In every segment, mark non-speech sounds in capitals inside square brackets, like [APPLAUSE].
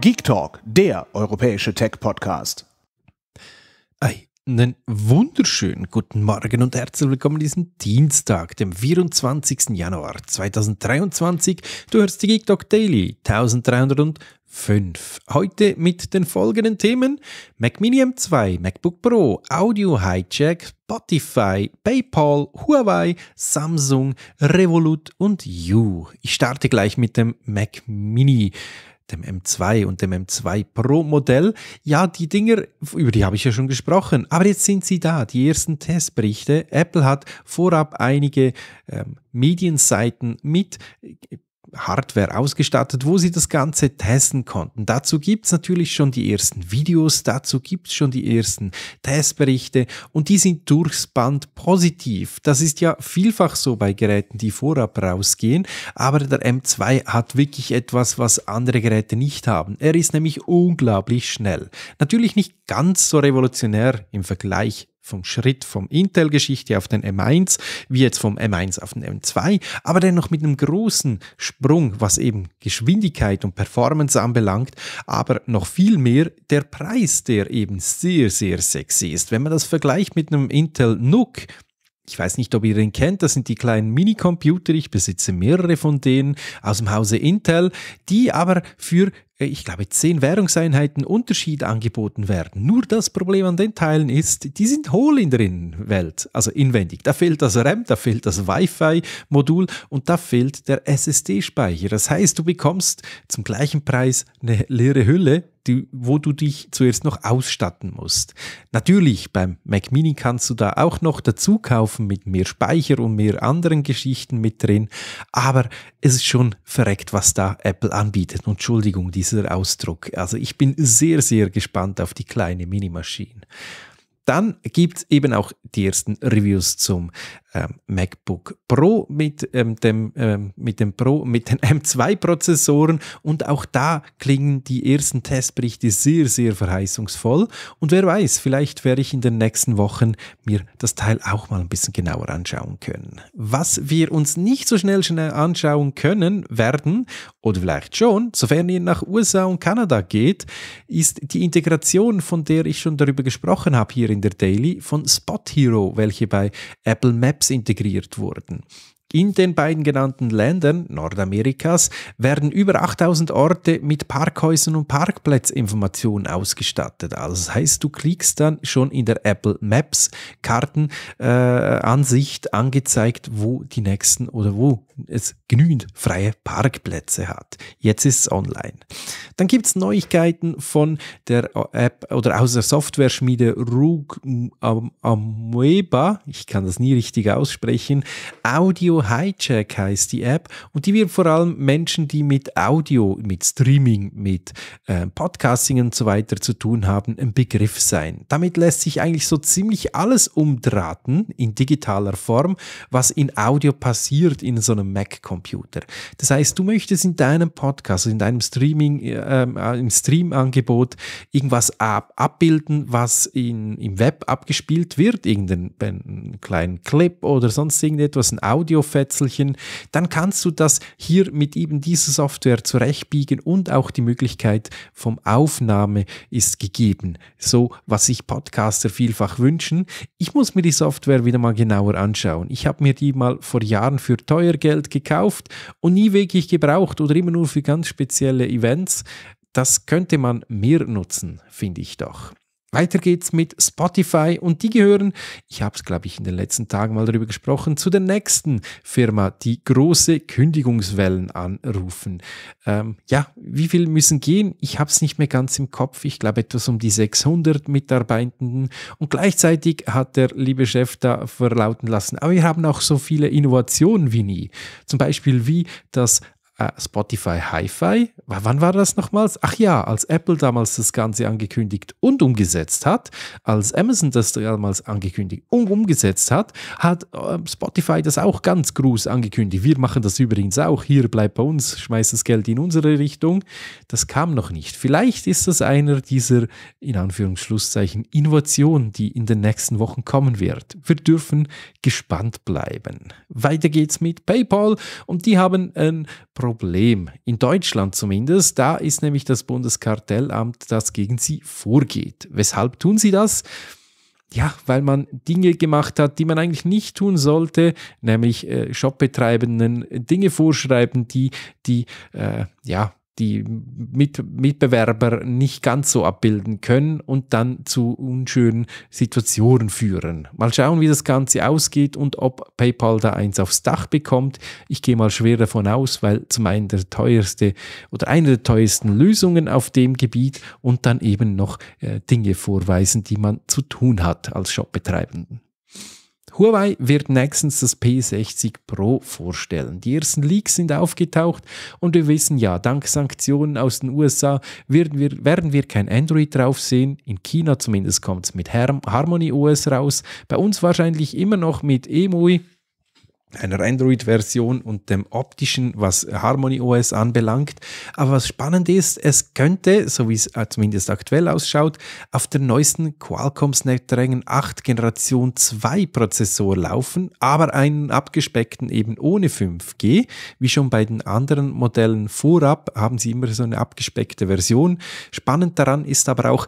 Geek Talk, der europäische Tech-Podcast. Einen wunderschönen guten Morgen und herzlich willkommen diesen Dienstag, dem 24. Januar 2023. Du hörst die Geek Talk Daily 1305. Heute mit den folgenden Themen: Mac Mini M2, MacBook Pro, Audio Hijack, Spotify, PayPal, Huawei, Samsung, Revolut und You. Ich starte gleich mit dem Mac Mini dem M2 und dem M2 Pro Modell. Ja, die Dinger, über die habe ich ja schon gesprochen, aber jetzt sind sie da, die ersten Testberichte. Apple hat vorab einige ähm, Medienseiten mit äh, Hardware ausgestattet, wo sie das Ganze testen konnten. Dazu gibt's natürlich schon die ersten Videos, dazu gibt's schon die ersten Testberichte und die sind durchs Band positiv. Das ist ja vielfach so bei Geräten, die vorab rausgehen, aber der M2 hat wirklich etwas, was andere Geräte nicht haben. Er ist nämlich unglaublich schnell. Natürlich nicht ganz so revolutionär im Vergleich vom Schritt vom Intel-Geschichte auf den M1, wie jetzt vom M1 auf den M2, aber dennoch mit einem großen Sprung, was eben Geschwindigkeit und Performance anbelangt, aber noch viel mehr der Preis, der eben sehr, sehr sexy ist. Wenn man das vergleicht mit einem Intel NUC, ich weiß nicht, ob ihr den kennt, das sind die kleinen Minicomputer, ich besitze mehrere von denen aus dem Hause Intel, die aber für äh, ich glaube, zehn Währungseinheiten Unterschied angeboten werden. Nur das Problem an den Teilen ist, die sind hohl in der Innenwelt, also inwendig. Da fehlt das RAM, da fehlt das Wi-Fi-Modul und da fehlt der SSD-Speicher. Das heißt, du bekommst zum gleichen Preis eine leere Hülle, die, wo du dich zuerst noch ausstatten musst. Natürlich, beim Mac Mini kannst du da auch noch dazu kaufen mit mehr Speicher und mehr anderen Geschichten mit drin, aber es ist schon verreckt, was da Apple anbietet. Entschuldigung, die dieser Ausdruck. Also ich bin sehr, sehr gespannt auf die kleine Minimaschine. Dann gibt es eben auch die ersten Reviews zum ähm, MacBook Pro mit, ähm, dem, ähm, mit dem Pro, mit den [LAUGHS] M2-Prozessoren und auch da klingen die ersten Testberichte sehr, sehr verheißungsvoll. Und wer weiß, vielleicht werde ich in den nächsten Wochen mir das Teil auch mal ein bisschen genauer anschauen können. Was wir uns nicht so schnell schnell anschauen können werden, oder vielleicht schon, sofern ihr nach USA und Kanada geht, ist die Integration, von der ich schon darüber gesprochen habe hier in der Daily, von Spot Hero, welche bei Apple Maps Apps integriert wurden. In den beiden genannten Ländern Nordamerikas werden über 8000 Orte mit Parkhäusern und Parkplätzinformationen ausgestattet. Also das heißt, du kriegst dann schon in der Apple Maps Kartenansicht äh, angezeigt, wo die nächsten oder wo es genügend freie Parkplätze hat. Jetzt ist es online. Dann gibt es Neuigkeiten von der App oder aus der Software-Schmiede Rug Amoeba. Ich kann das nie richtig aussprechen. Audio Hijack heißt die App und die wird vor allem Menschen, die mit Audio, mit Streaming, mit äh, Podcasting und so weiter zu tun haben, ein Begriff sein. Damit lässt sich eigentlich so ziemlich alles umdrahten in digitaler Form, was in Audio passiert in so einem Mac-Computer. Das heißt, du möchtest in deinem Podcast, in deinem Streaming, ähm, äh, im Stream-Angebot irgendwas ab abbilden, was in, im Web abgespielt wird, irgendeinen kleinen Clip oder sonst irgendetwas, ein audio Fettfätzelchen, dann kannst du das hier mit eben dieser Software zurechtbiegen und auch die Möglichkeit vom Aufnahme ist gegeben. So, was sich Podcaster vielfach wünschen. Ich muss mir die Software wieder mal genauer anschauen. Ich habe mir die mal vor Jahren für teuer Geld gekauft und nie wirklich gebraucht oder immer nur für ganz spezielle Events. Das könnte man mehr nutzen, finde ich doch. Weiter geht's mit Spotify und die gehören, ich habe es glaube ich in den letzten Tagen mal darüber gesprochen, zu der nächsten Firma, die große Kündigungswellen anrufen. Ähm, ja, wie viel müssen gehen? Ich habe es nicht mehr ganz im Kopf. Ich glaube etwas um die 600 Mitarbeitenden und gleichzeitig hat der liebe Chef da verlauten lassen, aber wir haben auch so viele Innovationen wie nie. Zum Beispiel wie das Ah, Spotify Hi-Fi. Wann war das nochmals? Ach ja, als Apple damals das Ganze angekündigt und umgesetzt hat, als Amazon das damals angekündigt und umgesetzt hat, hat ähm, Spotify das auch ganz groß angekündigt. Wir machen das übrigens auch. Hier bleibt bei uns, schmeißt das Geld in unsere Richtung. Das kam noch nicht. Vielleicht ist das einer dieser, in Anführungsschlusszeichen, Innovationen, die in den nächsten Wochen kommen wird. Wir dürfen gespannt bleiben. Weiter geht's mit PayPal und die haben ein Projekt Problem. In Deutschland zumindest. Da ist nämlich das Bundeskartellamt, das gegen sie vorgeht. Weshalb tun sie das? Ja, weil man Dinge gemacht hat, die man eigentlich nicht tun sollte, nämlich äh, Shopbetreibenden Dinge vorschreiben, die die äh, ja die Mit Mitbewerber nicht ganz so abbilden können und dann zu unschönen Situationen führen. Mal schauen, wie das Ganze ausgeht und ob PayPal da eins aufs Dach bekommt. Ich gehe mal schwer davon aus, weil zum einen der teuerste oder eine der teuersten Lösungen auf dem Gebiet und dann eben noch äh, Dinge vorweisen, die man zu tun hat als Shopbetreibenden. Huawei wird nächstens das P60 Pro vorstellen. Die ersten Leaks sind aufgetaucht und wir wissen ja, dank Sanktionen aus den USA werden wir, werden wir kein Android drauf sehen. In China zumindest kommt es mit Harmony OS raus. Bei uns wahrscheinlich immer noch mit EMUI einer Android-Version und dem optischen, was Harmony OS anbelangt. Aber was spannend ist, es könnte, so wie es äh, zumindest aktuell ausschaut, auf der neuesten Qualcomm Snapdragon 8 Generation 2 Prozessor laufen, aber einen abgespeckten eben ohne 5G. Wie schon bei den anderen Modellen vorab haben sie immer so eine abgespeckte Version. Spannend daran ist aber auch,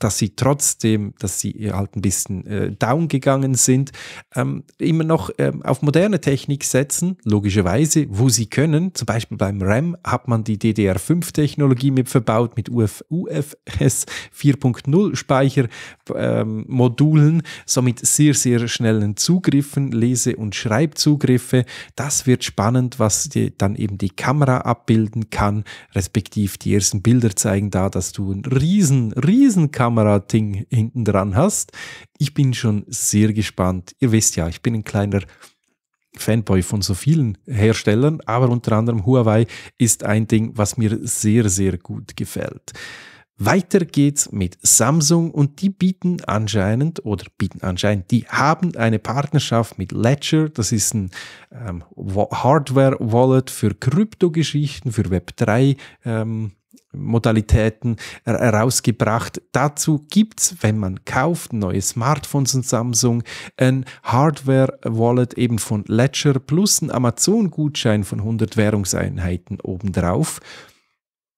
dass sie trotzdem, dass sie halt ein bisschen äh, down gegangen sind, ähm, immer noch ähm, auf moderne Technik setzen, logischerweise, wo sie können. Zum Beispiel beim RAM hat man die DDR5-Technologie mit verbaut, mit Uf UFS 4.0 Speichermodulen, ähm, somit sehr, sehr schnellen Zugriffen, Lese- und Schreibzugriffe. Das wird spannend, was die, dann eben die Kamera abbilden kann, respektive die ersten Bilder zeigen da, dass du einen riesen, riesen Kamera kamera hinten dran hast. Ich bin schon sehr gespannt. Ihr wisst ja, ich bin ein kleiner Fanboy von so vielen Herstellern, aber unter anderem Huawei ist ein Ding, was mir sehr, sehr gut gefällt. Weiter geht's mit Samsung und die bieten anscheinend oder bieten anscheinend, die haben eine Partnerschaft mit Ledger. Das ist ein ähm, Hardware-Wallet für Kryptogeschichten, für Web3. Ähm, Modalitäten herausgebracht. Dazu gibt's, wenn man kauft, neue Smartphones und Samsung, ein Hardware-Wallet eben von Ledger plus ein Amazon-Gutschein von 100 Währungseinheiten obendrauf.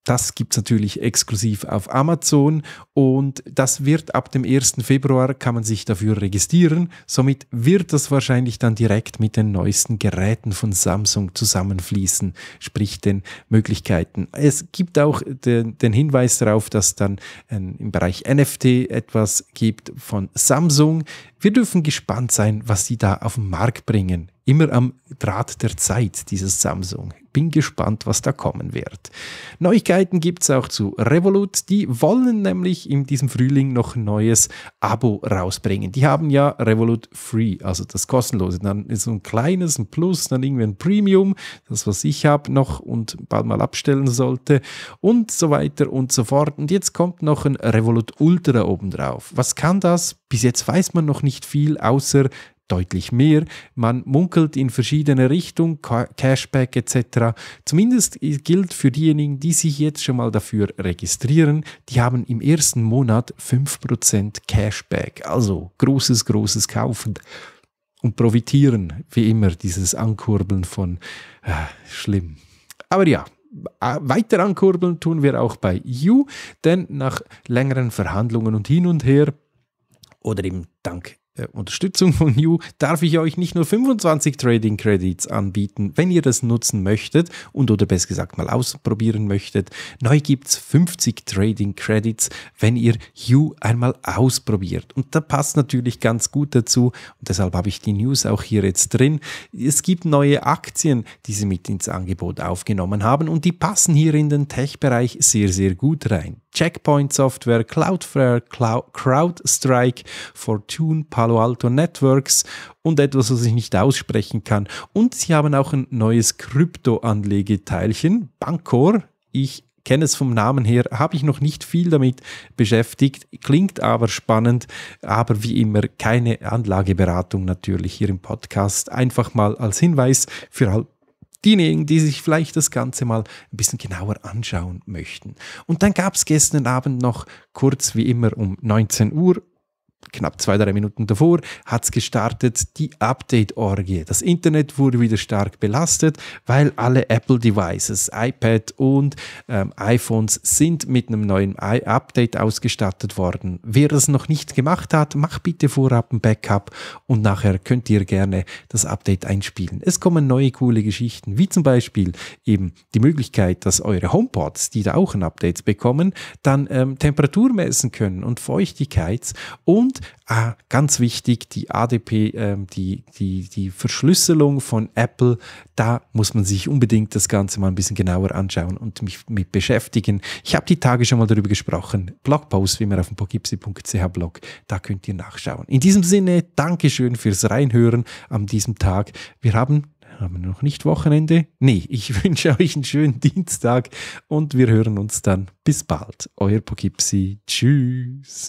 Das gibt es natürlich exklusiv auf Amazon und das wird ab dem 1. Februar, kann man sich dafür registrieren. Somit wird das wahrscheinlich dann direkt mit den neuesten Geräten von Samsung zusammenfließen, sprich den Möglichkeiten. Es gibt auch den, den Hinweis darauf, dass dann äh, im Bereich NFT etwas gibt von Samsung. Wir dürfen gespannt sein, was sie da auf den Markt bringen. Immer am Draht der Zeit, dieses Samsung. Bin gespannt, was da kommen wird. Neuigkeiten gibt es auch zu Revolut. Die wollen nämlich in diesem Frühling noch ein neues Abo rausbringen. Die haben ja Revolut Free, also das kostenlose. Dann ist ein kleines, ein Plus, dann irgendwie ein Premium, das was ich habe noch und bald mal abstellen sollte und so weiter und so fort. Und jetzt kommt noch ein Revolut Ultra obendrauf. Was kann das? Bis jetzt weiß man noch nicht viel, außer deutlich mehr. Man munkelt in verschiedene Richtungen, Cashback etc. Zumindest gilt für diejenigen, die sich jetzt schon mal dafür registrieren, die haben im ersten Monat 5% Cashback. Also großes, großes Kaufen und profitieren, wie immer, dieses Ankurbeln von äh, schlimm. Aber ja, weiter ankurbeln tun wir auch bei You, denn nach längeren Verhandlungen und hin und her oder eben dank äh, Unterstützung von You darf ich euch nicht nur 25 Trading Credits anbieten, wenn ihr das nutzen möchtet und oder besser gesagt mal ausprobieren möchtet. Neu gibt es 50 Trading Credits, wenn ihr You einmal ausprobiert. Und da passt natürlich ganz gut dazu und deshalb habe ich die News auch hier jetzt drin. Es gibt neue Aktien, die sie mit ins Angebot aufgenommen haben und die passen hier in den Tech-Bereich sehr, sehr gut rein. Checkpoint Software, Cloudflare, Clou CrowdStrike, Fortune, Palo Alto Networks und etwas, was ich nicht aussprechen kann. Und sie haben auch ein neues Kryptoanlegeteilchen, Bancor. Ich kenne es vom Namen her, habe ich noch nicht viel damit beschäftigt, klingt aber spannend, aber wie immer keine Anlageberatung natürlich hier im Podcast. Einfach mal als Hinweis für diejenigen, die sich vielleicht das Ganze mal ein bisschen genauer anschauen möchten. Und dann gab es gestern Abend noch kurz wie immer um 19 Uhr knapp zwei, drei Minuten davor hat es gestartet die Update-Orgie. Das Internet wurde wieder stark belastet, weil alle Apple-Devices, iPad und ähm, iPhones sind mit einem neuen I Update ausgestattet worden. Wer das noch nicht gemacht hat, macht bitte vorab ein Backup und nachher könnt ihr gerne das Update einspielen. Es kommen neue coole Geschichten, wie zum Beispiel eben die Möglichkeit, dass eure HomePods, die da auch ein Update bekommen, dann ähm, Temperatur messen können und Feuchtigkeits- und und ah, ganz wichtig, die ADP, äh, die, die, die Verschlüsselung von Apple, da muss man sich unbedingt das Ganze mal ein bisschen genauer anschauen und mich mit beschäftigen. Ich habe die Tage schon mal darüber gesprochen. Blogpost, wie immer auf dem pogipsi.ch Blog, da könnt ihr nachschauen. In diesem Sinne, Dankeschön fürs Reinhören an diesem Tag. Wir haben haben wir noch nicht Wochenende? Nee, ich [LAUGHS] wünsche euch einen schönen Dienstag und wir hören uns dann. Bis bald. Euer Pogipsi. Tschüss